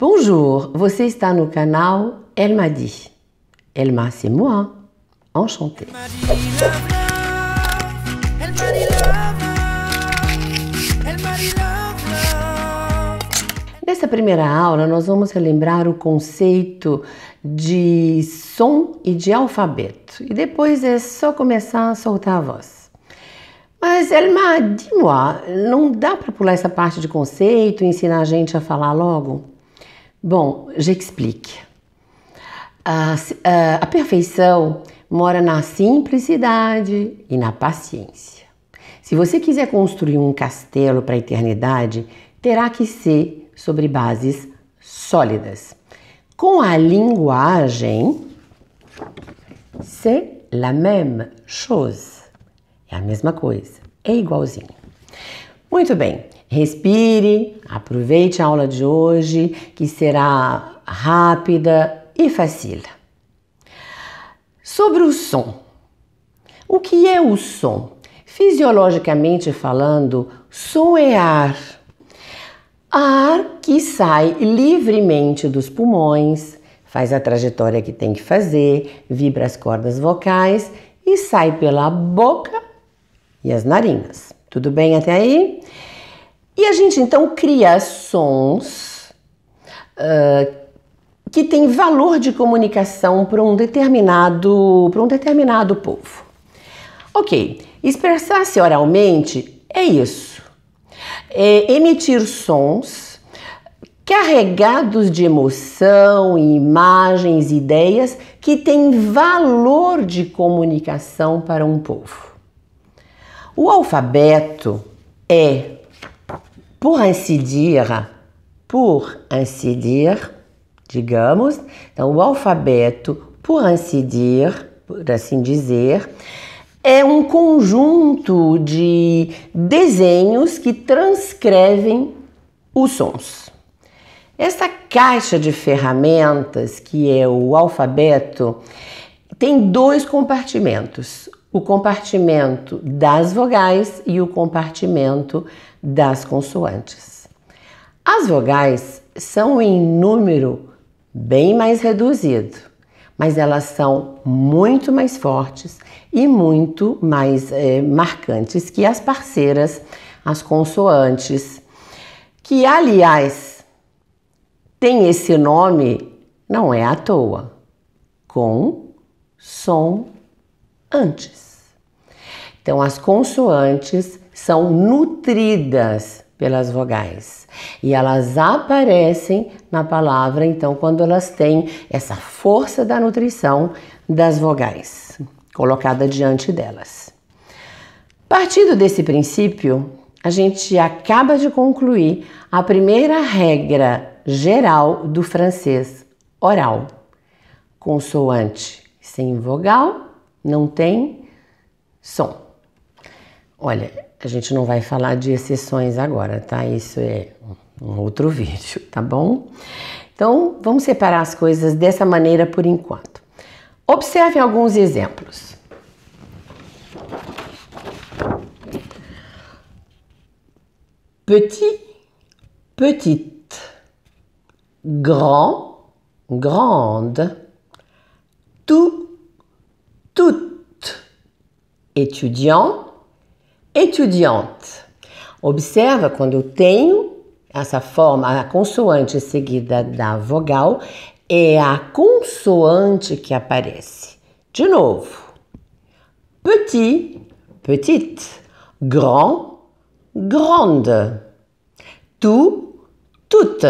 Bonjour, você está no canal Elma Di. Elma, c'est moi. Enchanté. Nessa primeira aula, nós vamos relembrar o conceito de som e de alfabeto. E depois é só começar a soltar a voz. Mas, Elma, dis-moi, não dá para pular essa parte de conceito e ensinar a gente a falar logo? Bom, j'explique. A, a, a perfeição mora na simplicidade e na paciência. Se você quiser construir um castelo para a eternidade, terá que ser sobre bases sólidas. Com a linguagem, c'est la même chose. É a mesma coisa, é igualzinho. Muito bem, Respire, aproveite a aula de hoje, que será rápida e fácil. Sobre o som. O que é o som? Fisiologicamente falando, som é ar. Ar que sai livremente dos pulmões, faz a trajetória que tem que fazer, vibra as cordas vocais e sai pela boca e as narinas. Tudo bem até aí? E a gente então cria sons uh, que têm valor de comunicação para um determinado para um determinado povo. Ok, expressar-se oralmente é isso. É emitir sons carregados de emoção, imagens, ideias que têm valor de comunicação para um povo. O alfabeto é Pour ainsi dire, pour ainsi dire, digamos, então o alfabeto, por ainsi dire, por assim dizer, é um conjunto de desenhos que transcrevem os sons. Essa caixa de ferramentas, que é o alfabeto, tem dois compartimentos: o compartimento das vogais e o compartimento das consoantes. As vogais são em número bem mais reduzido, mas elas são muito mais fortes e muito mais é, marcantes que as parceiras, as consoantes, que aliás tem esse nome não é à toa, com som antes. Então as consoantes são nutridas pelas vogais. E elas aparecem na palavra, então, quando elas têm essa força da nutrição das vogais colocada diante delas. Partindo desse princípio, a gente acaba de concluir a primeira regra geral do francês oral. Consoante sem vogal não tem som. Olha, a gente não vai falar de exceções agora, tá? Isso é um outro vídeo, tá bom? Então, vamos separar as coisas dessa maneira por enquanto. Observem alguns exemplos. Petit, petite. Grand, grande. Tout, toute. Étudiant, étudiante. Observa quando eu tenho essa forma, a consoante seguida da vogal, é a consoante que aparece. De novo. Petit, petite. Grand, grande. Tu, toute.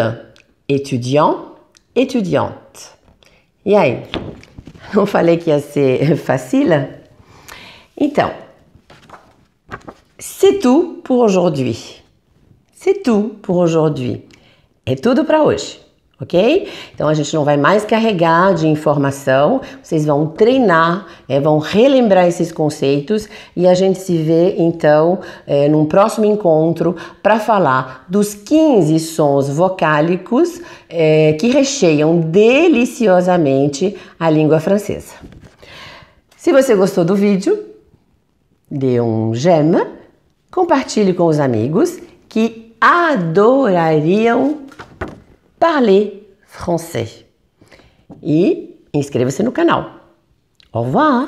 Étudiant, étudiante. E aí? Não falei que ia ser fácil? Então, C'est tout pour aujourd'hui. C'est tout pour aujourd'hui. É tudo para hoje, ok? Então a gente não vai mais carregar de informação, vocês vão treinar, é, vão relembrar esses conceitos e a gente se vê então é, num próximo encontro para falar dos 15 sons vocálicos é, que recheiam deliciosamente a língua francesa. Se você gostou do vídeo, dê um gema Compartilhe com os amigos que adorariam parler français. E inscreva-se no canal. Au revoir!